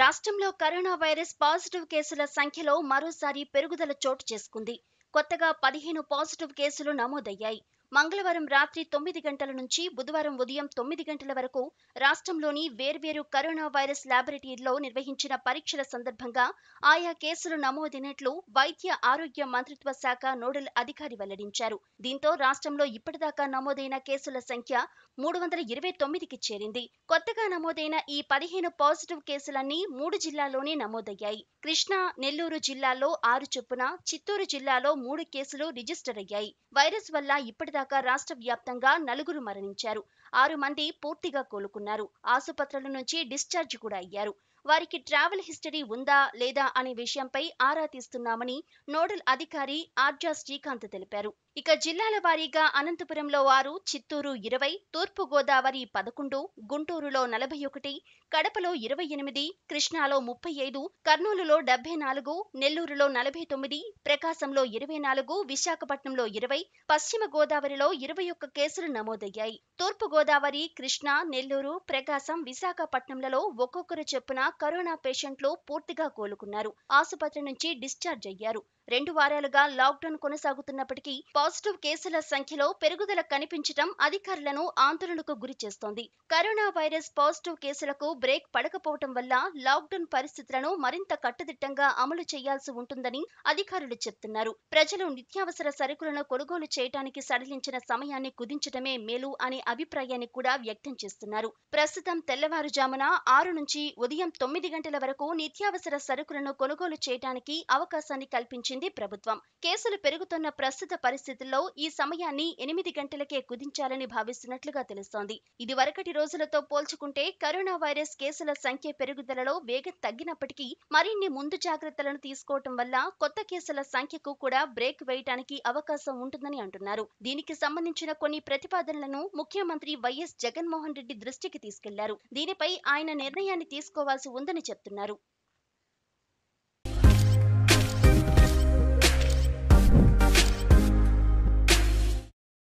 రాష్ట్రంలో corona virus positive కేసుల సంఖ్యలో మరోసారి పెరుగుదల చోటు చేసుకుంది కొత్తగా పదిహేను పాజిటివ్ కేసులు నమోదయ్యాయి మంగళవారం రాత్రి తొమ్మిది గంటల నుంచి బుధవారం ఉదయం తొమ్మిది గంటల వరకు రాష్ట్రంలోని వేర్వేరు కరోనా వైరస్ ల్యాబొరేటరీల్లో నిర్వహించిన పరీక్షల సందర్భంగా ఆయా కేసులు నమోదైనట్లు వైద్య ఆరోగ్య మంత్రిత్వ శాఖ నోడల్ అధికారి వెల్లడించారు దీంతో రాష్ట్రంలో ఇప్పటిదాకా నమోదైన కేసుల సంఖ్య మూడు వందల ఇరవై తొమ్మిదికి చేరింది కొత్తగా నమోదైన ఈ పదిహేను పాజిటివ్ కేసులన్నీ మూడు జిల్లాల్లోనే నమోదయ్యాయి కృష్ణా నెల్లూరు జిల్లాలో ఆరు చొప్పున చిత్తూరు జిల్లాలో మూడు కేసులు రిజిస్టర్ అయ్యాయి వైరస్ వల్ల ఇప్పటిదాకా దాకా రాష్ట్ర వ్యాప్తంగా నలుగురు మరణించారు ఆరు మంది పూర్తిగా కోలుకున్నారు ఆసుపత్రుల నుంచి డిశ్చార్జ్ కూడా అయ్యారు వారికి ట్రావెల్ హిస్టరీ ఉందా లేదా అనే విషయంపై ఆరా తీస్తున్నామని నోడల్ అధికారి ఆర్జా శ్రీకాంత్ తెలిపారు ఇక జిల్లాల వారీగా అనంతపురంలో ఆరు చిత్తూరు ఇరవై తూర్పుగోదావరి పదకొండు గుంటూరులో నలభై ఒకటి కడపలో ఇరవై ఎనిమిది కృష్ణాలో ముప్పై ఐదు కర్నూలులో డెబ్బై నాలుగు నెల్లూరులో నలభై తొమ్మిది ప్రకాశంలో ఇరవై నాలుగు విశాఖపట్నంలో ఇరవై పశ్చిమ గోదావరిలో ఇరవై ఒక్క కేసులు నమోదయ్యాయి తూర్పుగోదావరి కృష్ణా నెల్లూరు ప్రకాశం విశాఖపట్నంలలో ఒక్కొక్కరు చొప్పున కరోనా పేషెంట్లు పూర్తిగా కోలుకున్నారు ఆసుపత్రి నుంచి డిశ్చార్జ్ అయ్యారు రెండు వారాలుగా లాక్డౌన్ కొనసాగుతున్నప్పటికీ పాజిటివ్ కేసుల సంఖ్యలో పెరుగుదల కనిపించడం అధికారులను ఆందోళనకు గురి చేస్తోంది కరోనా వైరస్ పాజిటివ్ కేసులకు బ్రేక్ పడకపోవడం వల్ల లాక్డౌన్ పరిస్థితులను మరింత కట్టుదిట్టంగా అమలు చేయాల్సి ఉంటుందని అధికారులు చెప్తున్నారు ప్రజలు నిత్యావసర సరుకులను కొనుగోలు చేయడానికి సడలించిన సమయాన్ని కుదించడమే మేలు అనే అభిప్రాయాన్ని కూడా వ్యక్తం చేస్తున్నారు ప్రస్తుతం తెల్లవారుజామున ఆరు నుంచి ఉదయం తొమ్మిది గంటల వరకు నిత్యావసర సరుకులను కొనుగోలు చేయడానికి అవకాశాన్ని కల్పించింది ప్రభుత్వం కేసులు పెరుగుతున్న ప్రస్తుత పరిస్థితి పరిస్థితుల్లో ఈ సమయాన్ని ఎనిమిది గంటలకే కుదించాలని భావిస్తున్నట్లుగా తెలుస్తోంది ఇది వరకటి రోజులతో పోల్చుకుంటే కరోనా వైరస్ కేసుల సంఖ్య పెరుగుదలలో వేగం తగ్గినప్పటికీ మరిన్ని ముందు జాగ్రత్తలను తీసుకోవటం వల్ల కొత్త కేసుల సంఖ్యకు కూడా బ్రేక్ వేయటానికి అవకాశం ఉంటుందని అంటున్నారు దీనికి సంబంధించిన కొన్ని ప్రతిపాదనలను ముఖ్యమంత్రి వైఎస్ జగన్మోహన్ రెడ్డి దృష్టికి తీసుకెళ్లారు దీనిపై ఆయన నిర్ణయాన్ని తీసుకోవాల్సి ఉందని చెప్తున్నారు